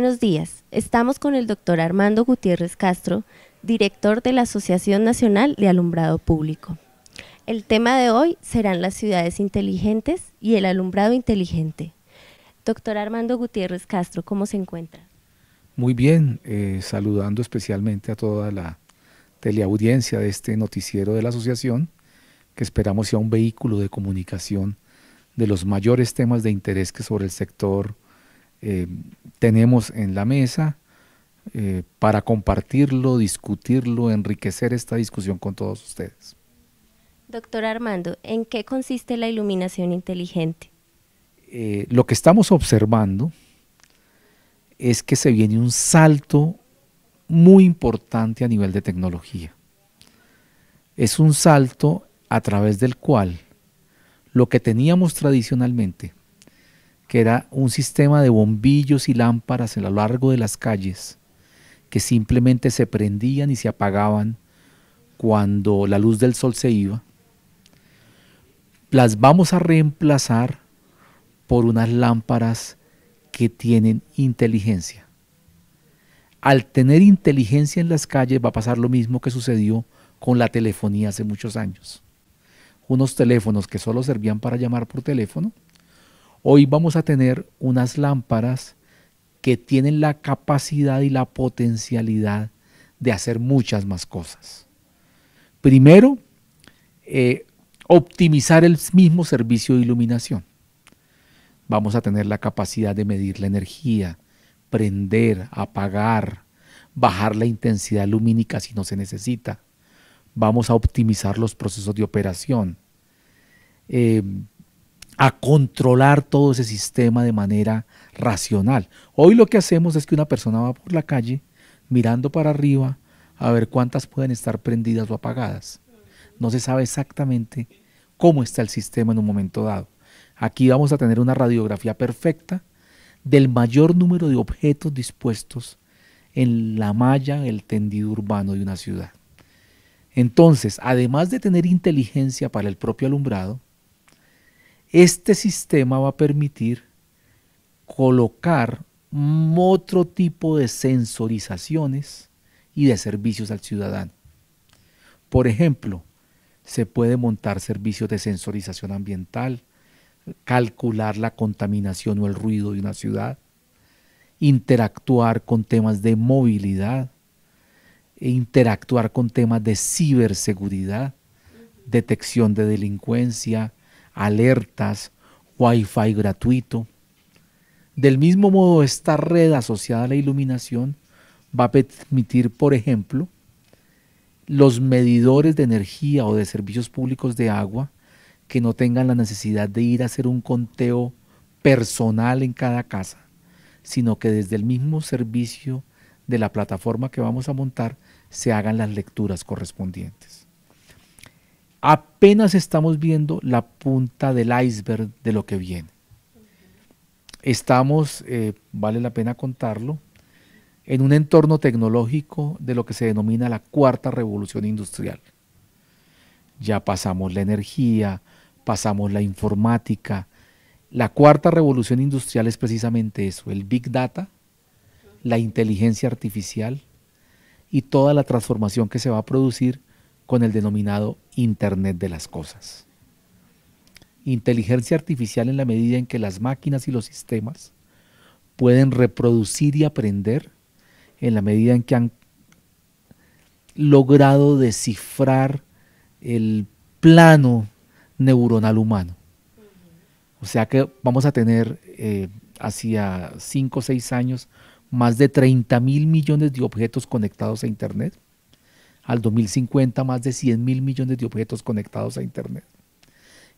Buenos días. Estamos con el doctor Armando Gutiérrez Castro, director de la Asociación Nacional de Alumbrado Público. El tema de hoy serán las ciudades inteligentes y el alumbrado inteligente. Doctor Armando Gutiérrez Castro, ¿cómo se encuentra? Muy bien, eh, saludando especialmente a toda la teleaudiencia de este noticiero de la asociación, que esperamos sea un vehículo de comunicación de los mayores temas de interés que sobre el sector eh, tenemos en la mesa eh, para compartirlo, discutirlo, enriquecer esta discusión con todos ustedes. Doctor Armando, ¿en qué consiste la iluminación inteligente? Eh, lo que estamos observando es que se viene un salto muy importante a nivel de tecnología. Es un salto a través del cual lo que teníamos tradicionalmente que era un sistema de bombillos y lámparas a lo largo de las calles que simplemente se prendían y se apagaban cuando la luz del sol se iba, las vamos a reemplazar por unas lámparas que tienen inteligencia. Al tener inteligencia en las calles va a pasar lo mismo que sucedió con la telefonía hace muchos años. Unos teléfonos que solo servían para llamar por teléfono, Hoy vamos a tener unas lámparas que tienen la capacidad y la potencialidad de hacer muchas más cosas. Primero, eh, optimizar el mismo servicio de iluminación. Vamos a tener la capacidad de medir la energía, prender, apagar, bajar la intensidad lumínica si no se necesita. Vamos a optimizar los procesos de operación. Eh, a controlar todo ese sistema de manera racional. Hoy lo que hacemos es que una persona va por la calle mirando para arriba a ver cuántas pueden estar prendidas o apagadas. No se sabe exactamente cómo está el sistema en un momento dado. Aquí vamos a tener una radiografía perfecta del mayor número de objetos dispuestos en la malla, el tendido urbano de una ciudad. Entonces, además de tener inteligencia para el propio alumbrado, este sistema va a permitir colocar otro tipo de sensorizaciones y de servicios al ciudadano. Por ejemplo, se puede montar servicios de sensorización ambiental, calcular la contaminación o el ruido de una ciudad, interactuar con temas de movilidad, e interactuar con temas de ciberseguridad, detección de delincuencia, alertas, wifi gratuito. Del mismo modo, esta red asociada a la iluminación va a permitir, por ejemplo, los medidores de energía o de servicios públicos de agua que no tengan la necesidad de ir a hacer un conteo personal en cada casa, sino que desde el mismo servicio de la plataforma que vamos a montar se hagan las lecturas correspondientes apenas estamos viendo la punta del iceberg de lo que viene. Estamos, eh, vale la pena contarlo, en un entorno tecnológico de lo que se denomina la cuarta revolución industrial. Ya pasamos la energía, pasamos la informática. La cuarta revolución industrial es precisamente eso, el big data, la inteligencia artificial y toda la transformación que se va a producir con el denominado Internet de las Cosas. Inteligencia artificial en la medida en que las máquinas y los sistemas pueden reproducir y aprender en la medida en que han logrado descifrar el plano neuronal humano. O sea que vamos a tener eh, hacia 5 o 6 años más de 30 mil millones de objetos conectados a Internet al 2050 más de 100 mil millones de objetos conectados a Internet.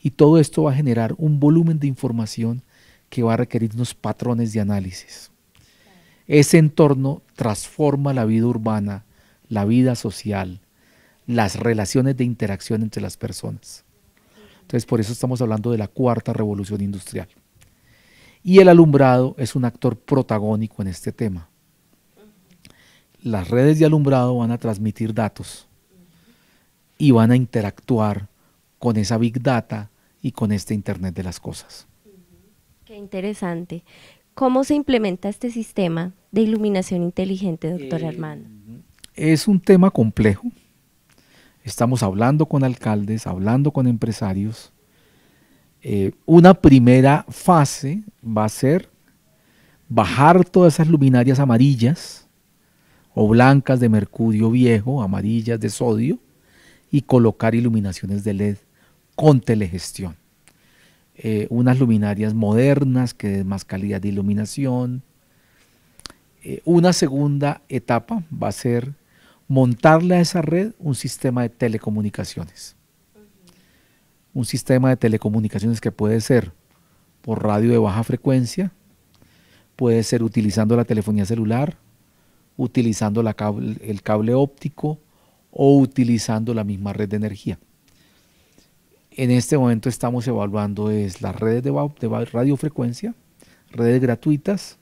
Y todo esto va a generar un volumen de información que va a requerir unos patrones de análisis. Ese entorno transforma la vida urbana, la vida social, las relaciones de interacción entre las personas. Entonces, por eso estamos hablando de la cuarta revolución industrial. Y el alumbrado es un actor protagónico en este tema las redes de alumbrado van a transmitir datos y van a interactuar con esa big data y con este Internet de las Cosas. Qué interesante. ¿Cómo se implementa este sistema de iluminación inteligente, doctor Hermano? Eh, Armando? Es un tema complejo. Estamos hablando con alcaldes, hablando con empresarios. Eh, una primera fase va a ser bajar todas esas luminarias amarillas o blancas de mercurio viejo, amarillas de sodio, y colocar iluminaciones de LED con telegestión. Eh, unas luminarias modernas que den más calidad de iluminación. Eh, una segunda etapa va a ser montarle a esa red un sistema de telecomunicaciones. Un sistema de telecomunicaciones que puede ser por radio de baja frecuencia, puede ser utilizando la telefonía celular, utilizando el cable óptico o utilizando la misma red de energía. En este momento estamos evaluando es las redes de, de radiofrecuencia, redes gratuitas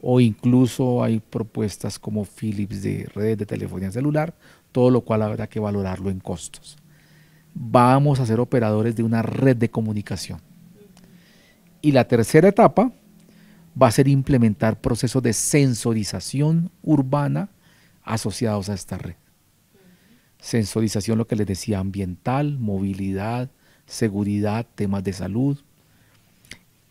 o incluso hay propuestas como Philips de redes de telefonía celular, todo lo cual habrá que valorarlo en costos. Vamos a ser operadores de una red de comunicación. Y la tercera etapa va a ser implementar procesos de sensorización urbana asociados a esta red. Sensorización, lo que les decía, ambiental, movilidad, seguridad, temas de salud.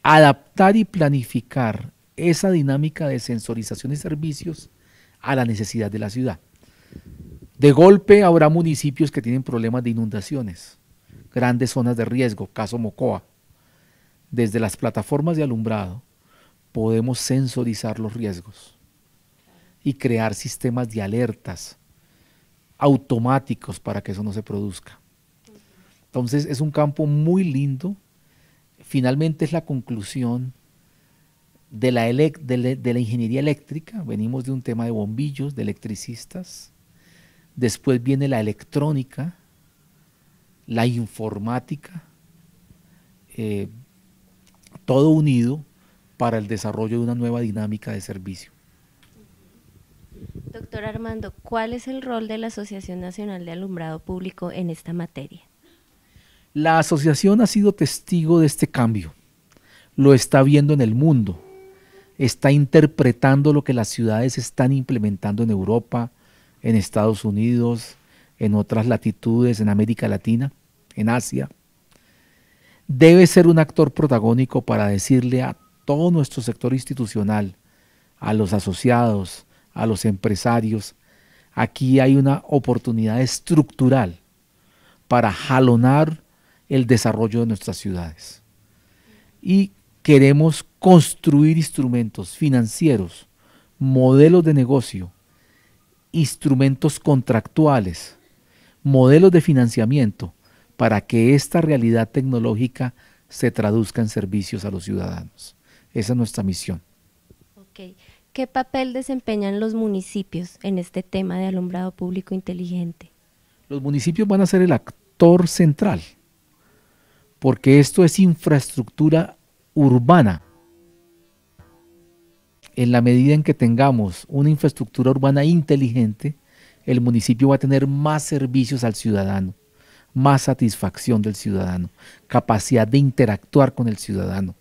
Adaptar y planificar esa dinámica de sensorización y servicios a la necesidad de la ciudad. De golpe habrá municipios que tienen problemas de inundaciones, grandes zonas de riesgo, caso Mocoa. Desde las plataformas de alumbrado, podemos sensorizar los riesgos y crear sistemas de alertas automáticos para que eso no se produzca. Entonces es un campo muy lindo. Finalmente es la conclusión de la, de ingeniería eléctrica. Venimos de un tema de bombillos, de electricistas. Después viene la electrónica, la informática, eh, todo unido para el desarrollo de una nueva dinámica de servicio. Doctor Armando, ¿cuál es el rol de la Asociación Nacional de Alumbrado Público en esta materia? La asociación ha sido testigo de este cambio, lo está viendo en el mundo, está interpretando lo que las ciudades están implementando en Europa, en Estados Unidos, en otras latitudes, en América Latina, en Asia. Debe ser un actor protagónico para decirle a todo nuestro sector institucional, a los asociados, a los empresarios, aquí hay una oportunidad estructural para jalonar el desarrollo de nuestras ciudades. Y queremos construir instrumentos financieros, modelos de negocio, instrumentos contractuales, modelos de financiamiento para que esta realidad tecnológica se traduzca en servicios a los ciudadanos. Esa es nuestra misión. ¿Qué papel desempeñan los municipios en este tema de alumbrado público inteligente? Los municipios van a ser el actor central, porque esto es infraestructura urbana. En la medida en que tengamos una infraestructura urbana inteligente, el municipio va a tener más servicios al ciudadano, más satisfacción del ciudadano, capacidad de interactuar con el ciudadano,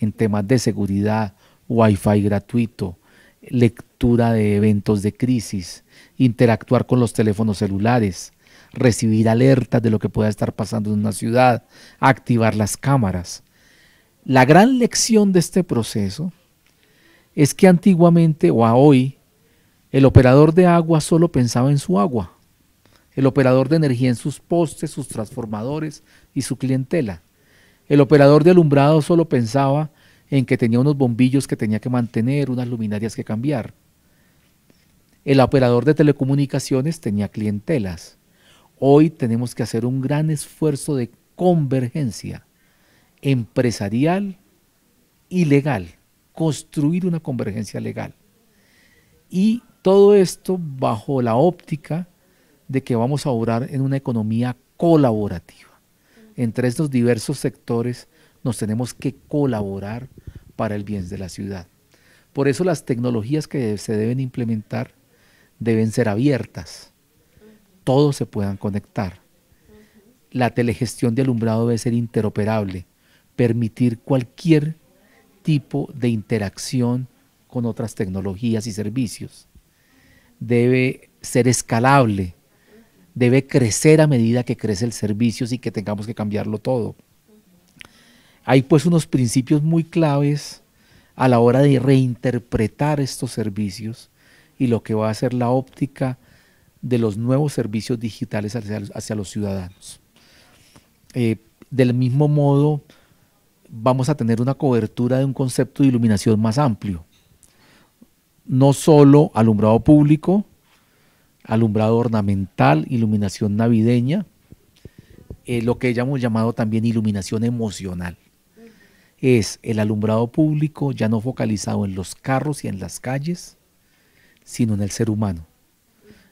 en temas de seguridad, wifi gratuito, lectura de eventos de crisis, interactuar con los teléfonos celulares, recibir alertas de lo que pueda estar pasando en una ciudad, activar las cámaras. La gran lección de este proceso es que antiguamente o a hoy el operador de agua solo pensaba en su agua, el operador de energía en sus postes, sus transformadores y su clientela. El operador de alumbrado solo pensaba en que tenía unos bombillos que tenía que mantener, unas luminarias que cambiar. El operador de telecomunicaciones tenía clientelas. Hoy tenemos que hacer un gran esfuerzo de convergencia empresarial y legal, construir una convergencia legal. Y todo esto bajo la óptica de que vamos a obrar en una economía colaborativa. Entre estos diversos sectores nos tenemos que colaborar para el bien de la ciudad. Por eso las tecnologías que se deben implementar deben ser abiertas. Todos se puedan conectar. La telegestión de alumbrado debe ser interoperable, permitir cualquier tipo de interacción con otras tecnologías y servicios. Debe ser escalable, debe crecer a medida que crece el servicio y que tengamos que cambiarlo todo. Hay pues unos principios muy claves a la hora de reinterpretar estos servicios y lo que va a ser la óptica de los nuevos servicios digitales hacia, los ciudadanos. Eh, del mismo modo, vamos a tener una cobertura de un concepto de iluminación más amplio. No solo alumbrado público, alumbrado ornamental, iluminación navideña, eh, lo que ya hemos llamado también iluminación emocional. Es el alumbrado público ya no focalizado en los carros y en las calles, sino en el ser humano,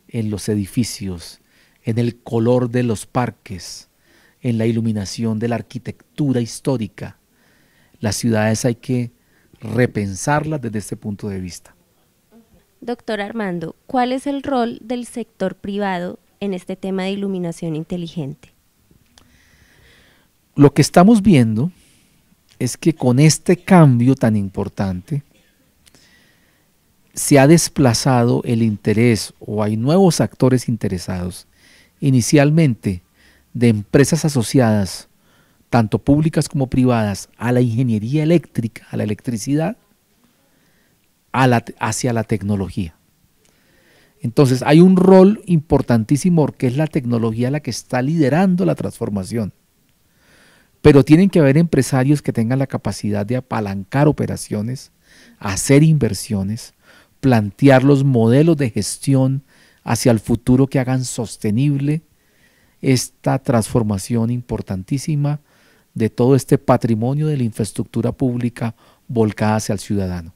en los edificios, en el color de los parques, en la iluminación de la arquitectura histórica. Las ciudades hay que repensarlas desde este punto de vista. Doctor Armando, ¿cuál es el rol del sector privado en este tema de iluminación inteligente? Lo que estamos viendo es que con este cambio tan importante se ha desplazado el interés o hay nuevos actores interesados inicialmente de empresas asociadas, tanto públicas como privadas, a la ingeniería eléctrica, a la electricidad, hacia la tecnología. Entonces hay un rol importantísimo porque es la tecnología la que está liderando la transformación. Pero tienen que haber empresarios que tengan la capacidad de apalancar operaciones, hacer inversiones, plantear los modelos de gestión hacia el futuro que hagan sostenible esta transformación importantísima de todo este patrimonio de la infraestructura pública volcada hacia el ciudadano.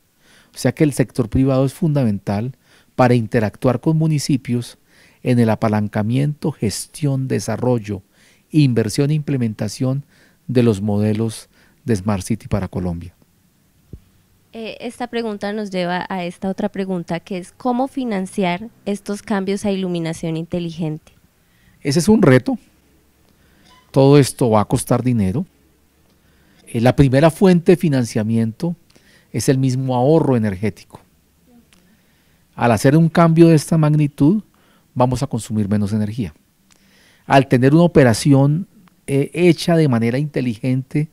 O sea que el sector privado es fundamental para interactuar con municipios en el apalancamiento, gestión, desarrollo, inversión e implementación de los modelos de Smart City para Colombia. Eh, esta pregunta nos lleva a esta otra pregunta, que es cómo financiar estos cambios a iluminación inteligente. Ese es un reto. Todo esto va a costar dinero. Eh, la primera fuente de financiamiento es el mismo ahorro energético. Al hacer un cambio de esta magnitud, vamos a consumir menos energía. Al tener una operación eh, hecha de manera inteligente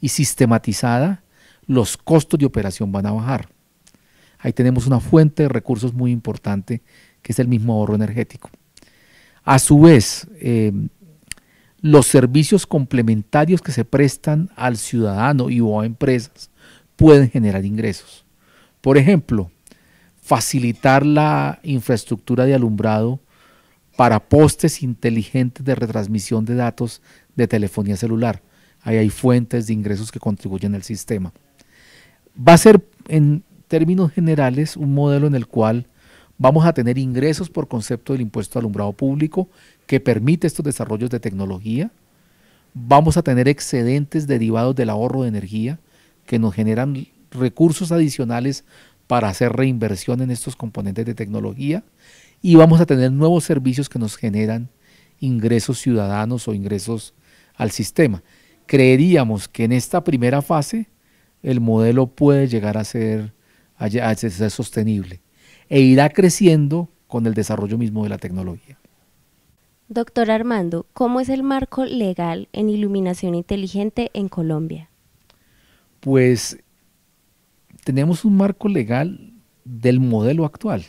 y sistematizada, los costos de operación van a bajar. Ahí tenemos una fuente de recursos muy importante, que es el mismo ahorro energético. A su vez, em, los servicios complementarios que se prestan al ciudadano y o a empresas, pueden generar ingresos. Por ejemplo, facilitar la infraestructura de alumbrado para postes inteligentes de retransmisión de datos de telefonía celular. Ahí hay fuentes de ingresos que contribuyen al sistema. Va a ser, en términos generales, un modelo en el cual vamos a tener ingresos por concepto del impuesto al alumbrado público que permite estos desarrollos de tecnología. Vamos a tener excedentes derivados del ahorro de energía que nos generan recursos adicionales para hacer reinversión en estos componentes de tecnología y vamos a tener nuevos servicios que nos generan ingresos ciudadanos o ingresos al sistema. Creeríamos que en esta primera fase el modelo puede llegar a ser, ser sostenible e irá creciendo con el desarrollo mismo de la tecnología. Doctor Armando, ¿cómo es el marco legal en iluminación inteligente en Colombia? pues tenemos un marco legal del modelo actual,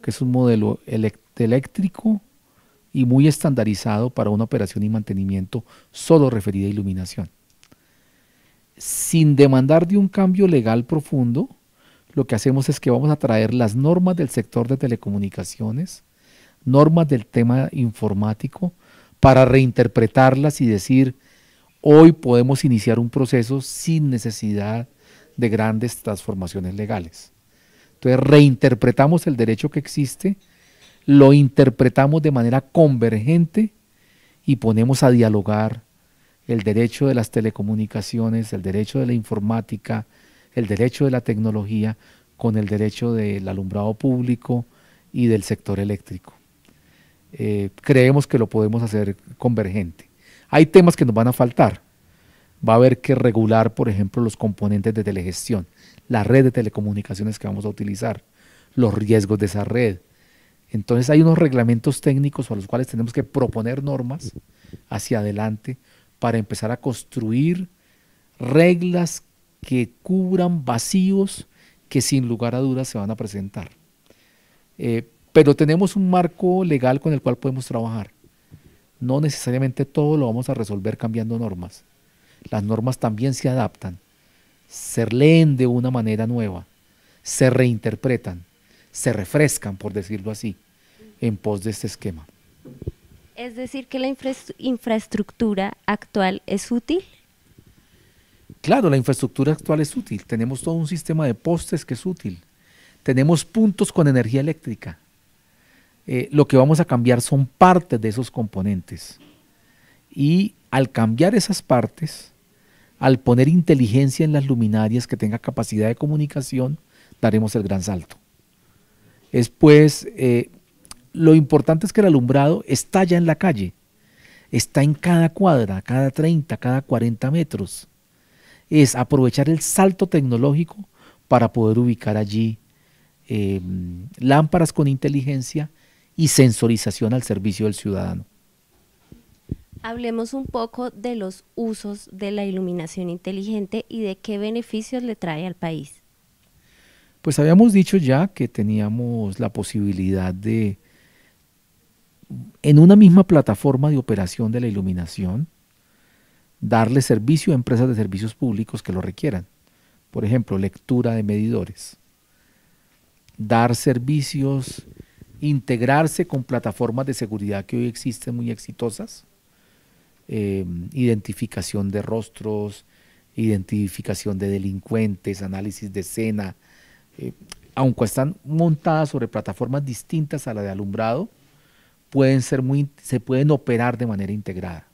que es un modelo eléctrico y muy estandarizado para una operación y mantenimiento solo referida a iluminación. Sin demandar de un cambio legal profundo, lo que hacemos es que vamos a traer las normas del sector de telecomunicaciones, normas del tema informático, para reinterpretarlas y decir, Hoy podemos iniciar un proceso sin necesidad de grandes transformaciones legales. Entonces reinterpretamos el derecho que existe, lo interpretamos de manera convergente y ponemos a dialogar el derecho de las telecomunicaciones, el derecho de la informática, el derecho de la tecnología con el derecho del alumbrado público y del sector eléctrico. Eh, creemos que lo podemos hacer convergente. Hay temas que nos van a faltar. Va a haber que regular, por ejemplo, los componentes de telegestión, la red de telecomunicaciones que vamos a utilizar, los riesgos de esa red. Entonces hay unos reglamentos técnicos a los cuales tenemos que proponer normas hacia adelante para empezar a construir reglas que cubran vacíos que sin lugar a dudas se van a presentar. Eh, pero tenemos un marco legal con el cual podemos trabajar. No necesariamente todo lo vamos a resolver cambiando normas. Las normas también se adaptan, se leen de una manera nueva, se reinterpretan, se refrescan, por decirlo así, en pos de este esquema. Es decir, que la infraestructura actual es útil. Claro, la infraestructura actual es útil. Tenemos todo un sistema de postes que es útil. Tenemos puntos con energía eléctrica. Eh, lo que vamos a cambiar son partes de esos componentes. Y al cambiar esas partes, al poner inteligencia en las luminarias que tenga capacidad de comunicación, daremos el gran salto. Es pues, eh, lo importante es que el alumbrado está ya en la calle, está en cada cuadra, cada 30, cada 40 metros. Es aprovechar el salto tecnológico para poder ubicar allí eh, lámparas con inteligencia y sensorización al servicio del ciudadano. Hablemos un poco de los usos de la iluminación inteligente y de qué beneficios le trae al país. Pues habíamos dicho ya que teníamos la posibilidad de, en una misma plataforma de operación de la iluminación, darle servicio a empresas de servicios públicos que lo requieran. Por ejemplo, lectura de medidores, dar servicios integrarse con plataformas de seguridad que hoy existen muy exitosas, em, identificación de rostros, identificación de delincuentes, análisis de escena, eh, aunque están montadas sobre plataformas distintas a la de alumbrado, pueden ser muy, se pueden operar de manera integrada.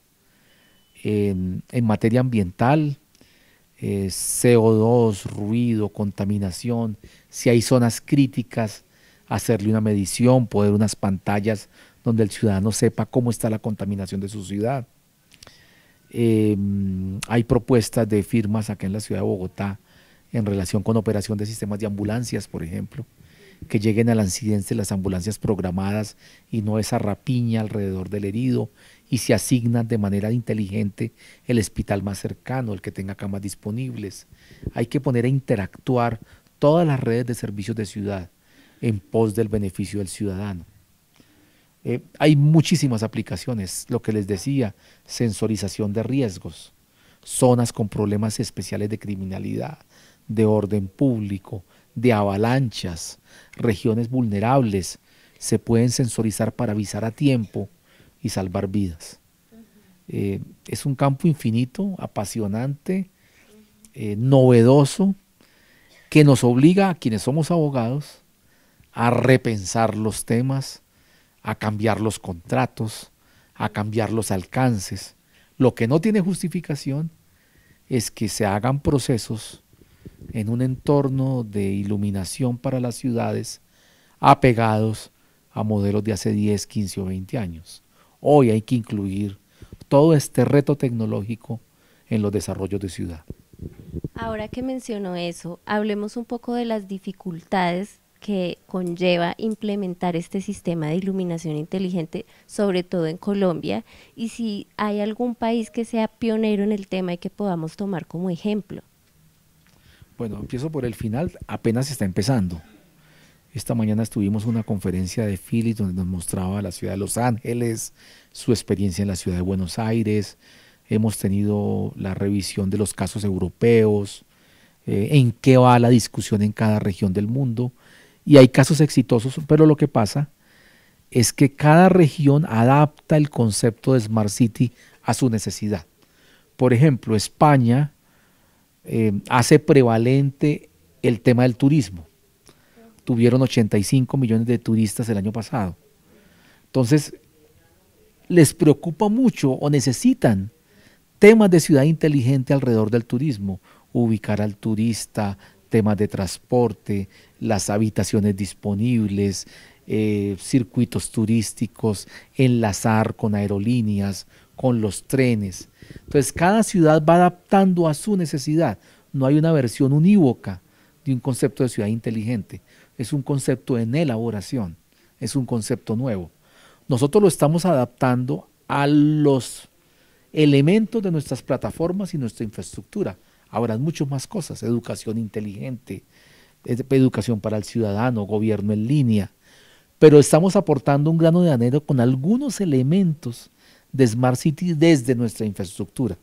Em, en, materia ambiental, eh, CO2, ruido, contaminación, si hay zonas críticas, hacerle una medición, poder unas pantallas donde el ciudadano sepa cómo está la contaminación de su ciudad. Em, hay propuestas de firmas acá en la ciudad de Bogotá en relación con operación de sistemas de ambulancias, por ejemplo, que lleguen al incidente las ambulancias programadas y no esa rapiña alrededor del herido y se asignan de manera inteligente el hospital más cercano, el que tenga camas disponibles. Hay que poner a interactuar todas las redes de servicios de ciudad, en pos del beneficio del ciudadano. Eh, hay muchísimas aplicaciones, lo que les decía, sensorización de riesgos, zonas con problemas especiales de criminalidad, de orden público, de avalanchas, regiones vulnerables, se pueden sensorizar para avisar a tiempo y salvar vidas. Eh, es un campo infinito, apasionante, eh, novedoso, que nos obliga a quienes somos abogados a repensar los temas, a cambiar los contratos, a cambiar los alcances. Lo que no tiene justificación es que se hagan procesos en un entorno de iluminación para las ciudades apegados a modelos de hace 10, 15 o 20 años. Hoy hay que incluir todo este reto tecnológico en los desarrollos de ciudad. Ahora que mencionó eso, hablemos un poco de las dificultades que conlleva implementar este sistema de iluminación inteligente, sobre todo en Colombia, y si hay algún país que sea pionero en el tema y que podamos tomar como ejemplo. Bueno, empiezo por el final, apenas está empezando. Esta mañana estuvimos en una conferencia de Philips donde nos mostraba la ciudad de Los Ángeles, su experiencia en la ciudad de Buenos Aires. Hemos tenido la revisión de los casos europeos, eh, en qué va la discusión en cada región del mundo y hay casos exitosos, pero lo que pasa es que cada región adapta el concepto de Smart City a su necesidad. Por ejemplo, España eh, hace prevalente el tema del turismo. Tuvieron 85 millones de turistas el año pasado. Entonces, les preocupa mucho o necesitan temas de ciudad inteligente alrededor del turismo. Ubicar al turista, temas de transporte, las habitaciones disponibles, eh, circuitos turísticos, enlazar con aerolíneas, con los trenes. Entonces cada ciudad va adaptando a su necesidad. No hay una versión unívoca de un concepto de ciudad inteligente. Es un concepto en elaboración, es un concepto nuevo. Nosotros lo estamos adaptando a los elementos de nuestras plataformas y nuestra infraestructura. Habrán muchas más cosas, educación inteligente, educación para el ciudadano, gobierno en línea. Pero estamos aportando un grano de anero con algunos elementos de Smart City desde nuestra infraestructura.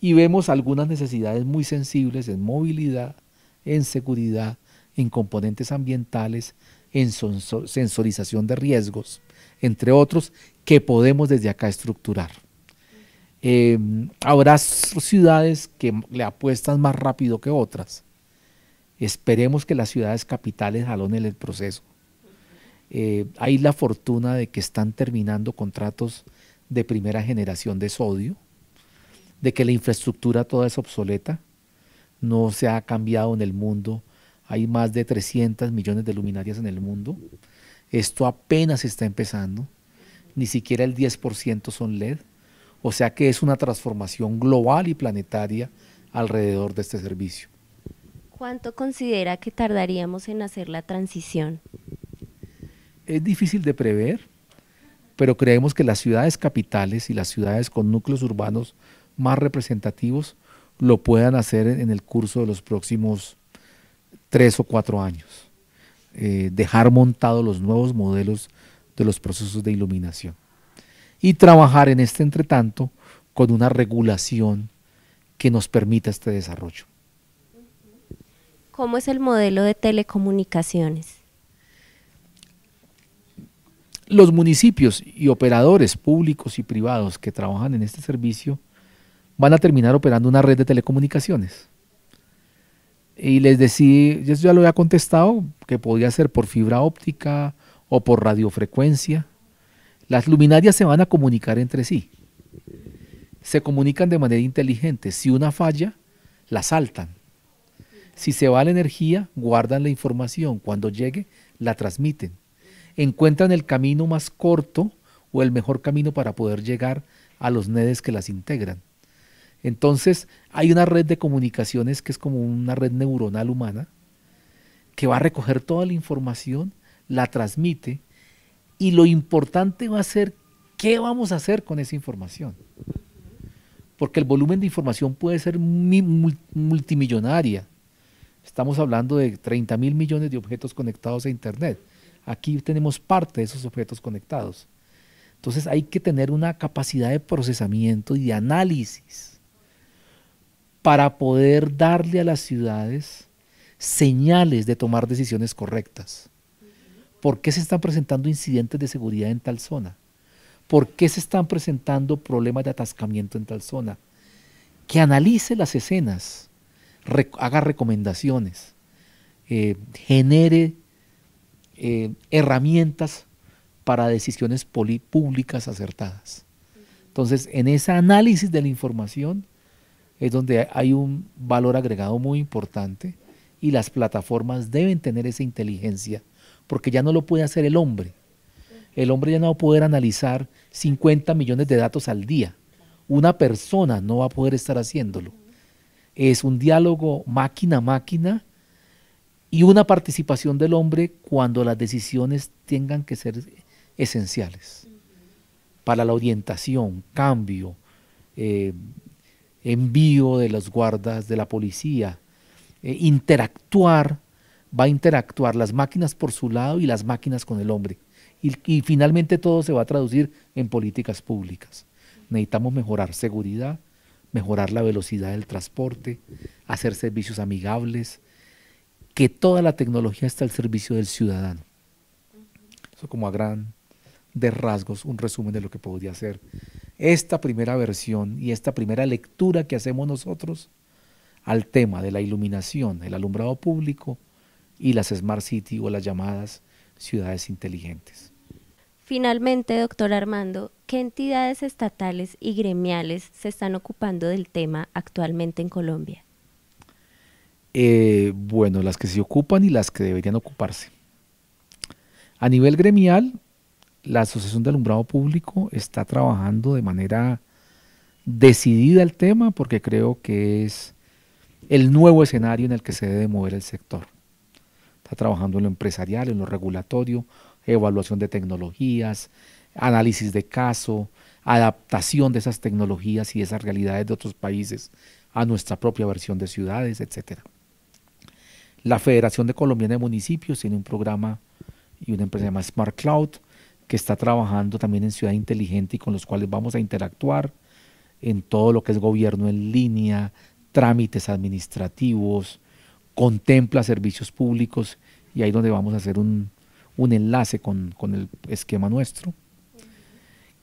Y vemos algunas necesidades muy sensibles en movilidad, en seguridad, en componentes ambientales, en sensorización de riesgos, entre otros, que podemos desde acá estructurar. Em, habrá ciudades que le apuestan más rápido que otras. Esperemos que las ciudades capitales jalonen el proceso. Eh, hay la fortuna de que están terminando contratos de primera generación de sodio, de que la infraestructura toda es obsoleta, no se ha cambiado en el mundo, hay más de 300 millones de luminarias en el mundo, esto apenas está empezando, ni siquiera el 10% son LED, o sea que es una transformación global y planetaria alrededor de este servicio. ¿Cuánto considera que tardaríamos en hacer la transición? Es difícil de prever, pero creemos que las ciudades capitales y las ciudades con núcleos urbanos más representativos lo puedan hacer en el curso de los próximos tres o cuatro años. Eh, dejar montados los nuevos modelos de los procesos de iluminación y trabajar en este entretanto con una regulación que nos permita este desarrollo. ¿Cómo es el modelo de telecomunicaciones? Los municipios y operadores públicos y privados que trabajan en este servicio van a terminar operando una red de telecomunicaciones. Y les decía, ya lo había contestado, que podía ser por fibra óptica o por radiofrecuencia las luminarias se van a comunicar entre sí. Se comunican de manera inteligente. Si una falla, la saltan. Si se va la energía, guardan la información. Cuando llegue, la transmiten. Encuentran el camino más corto o el mejor camino para poder llegar a los nedes que las integran. Entonces, hay una red de comunicaciones que es como una red neuronal humana que va a recoger toda la información, la transmite y lo importante va a ser qué vamos a hacer con esa información. Porque el volumen de información puede ser multimillonaria. Estamos hablando de 30 mil millones de objetos conectados a Internet. Aquí tenemos parte de esos objetos conectados. Entonces hay que tener una capacidad de procesamiento y de análisis para poder darle a las ciudades señales de tomar decisiones correctas. ¿Por qué se están presentando incidentes de seguridad en tal zona? ¿Por qué se están presentando problemas de atascamiento en tal zona? Que analice las escenas, haga recomendaciones, eh, genere eh, herramientas para decisiones públicas acertadas. Entonces, en ese análisis de la información es donde hay un valor agregado muy importante y las plataformas deben tener esa inteligencia porque ya no lo puede hacer el hombre. El hombre ya no va a poder analizar 50 millones de datos al día. Una persona no va a poder estar haciéndolo. Es un diálogo máquina-máquina y una participación del hombre cuando las decisiones tengan que ser esenciales para la orientación, cambio, eh, envío de las guardas, de la policía, eh, interactuar va a interactuar las máquinas por su lado y las máquinas con el hombre. Y, finalmente todo se va a traducir en políticas públicas. Necesitamos mejorar seguridad, mejorar la velocidad del transporte, hacer servicios amigables, que toda la tecnología está al servicio del ciudadano. Eso como a gran de rasgos, un resumen de lo que podría ser esta primera versión y esta primera lectura que hacemos nosotros al tema de la iluminación, el alumbrado público, y las Smart City o las llamadas ciudades inteligentes. Finalmente, doctor Armando, ¿qué entidades estatales y gremiales se están ocupando del tema actualmente en Colombia? Eh, bueno, las que se ocupan y las que deberían ocuparse. A nivel gremial, la Asociación de Alumbrado Público está trabajando de manera decidida el tema porque creo que es el nuevo escenario en el que se debe mover el sector está trabajando en lo empresarial, en lo regulatorio, evaluación de tecnologías, análisis de caso, adaptación de esas tecnologías y esas realidades de otros países a nuestra propia versión de ciudades, etc. La Federación de Colombiana de Municipios tiene un programa y una empresa llamada Smart Cloud que está trabajando también en Ciudad Inteligente y con los cuales vamos a interactuar en todo lo que es gobierno en línea, trámites administrativos, contempla servicios públicos y ahí donde vamos a hacer un, enlace con, el esquema nuestro.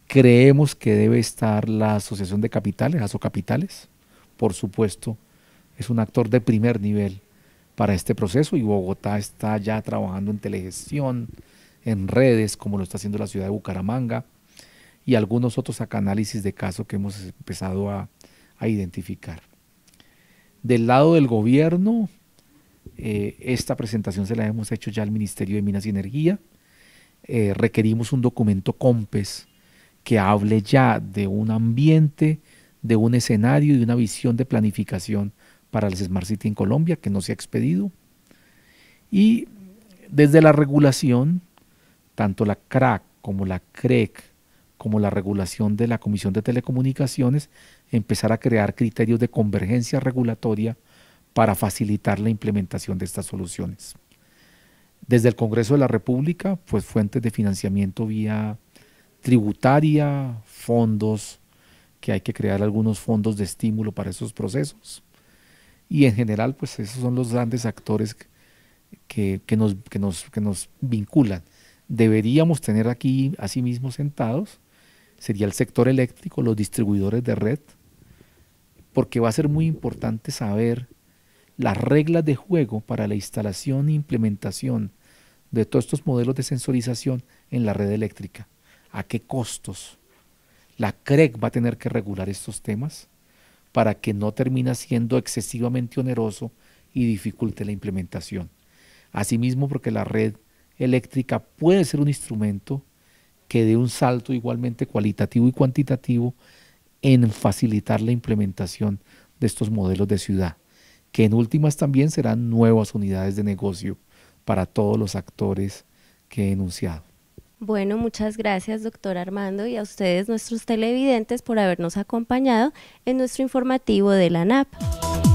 Creemos que debe estar la Asociación de Capitales, ASO Capitales, por supuesto, es un actor de primer nivel para este proceso y Bogotá está ya trabajando en telegestión, en redes, como lo está haciendo la ciudad de Bucaramanga y algunos otros análisis de casos que hemos empezado a, a identificar. Del lado del gobierno, eh, esta presentación se la hemos hecho ya al Ministerio de Minas y Energía. Eh, requerimos un documento COMPES que hable ya de un ambiente, de un escenario y de una visión de planificación para el Smart City en Colombia que no se ha expedido. Y desde la regulación, tanto la CRAC como la CREC, como la regulación de la Comisión de Telecomunicaciones, empezar a crear criterios de convergencia regulatoria para facilitar la implementación de estas soluciones. Desde el Congreso de la República, pues fuentes de financiamiento vía tributaria, fondos, que hay que crear algunos fondos de estímulo para esos procesos. Y en general, pues esos son los grandes actores que, que, nos, nos, nos vinculan. Deberíamos tener aquí, asimismo, sentados, sería el sector eléctrico, los distribuidores de red, porque va a ser muy importante saber las reglas de juego para la instalación e implementación de todos estos modelos de sensorización en la red eléctrica. ¿A qué costos? La CREC e va a tener que regular estos temas para que no termine siendo excesivamente oneroso y dificulte la implementación. Asimismo, porque la red eléctrica puede ser un instrumento que dé un salto igualmente cualitativo y cuantitativo en facilitar la implementación de estos modelos de ciudad que en últimas también serán nuevas unidades de negocio para todos los actores que he enunciado. Bueno, muchas gracias, doctor Armando, y a ustedes, nuestros televidentes, por habernos acompañado en nuestro informativo de la NAP.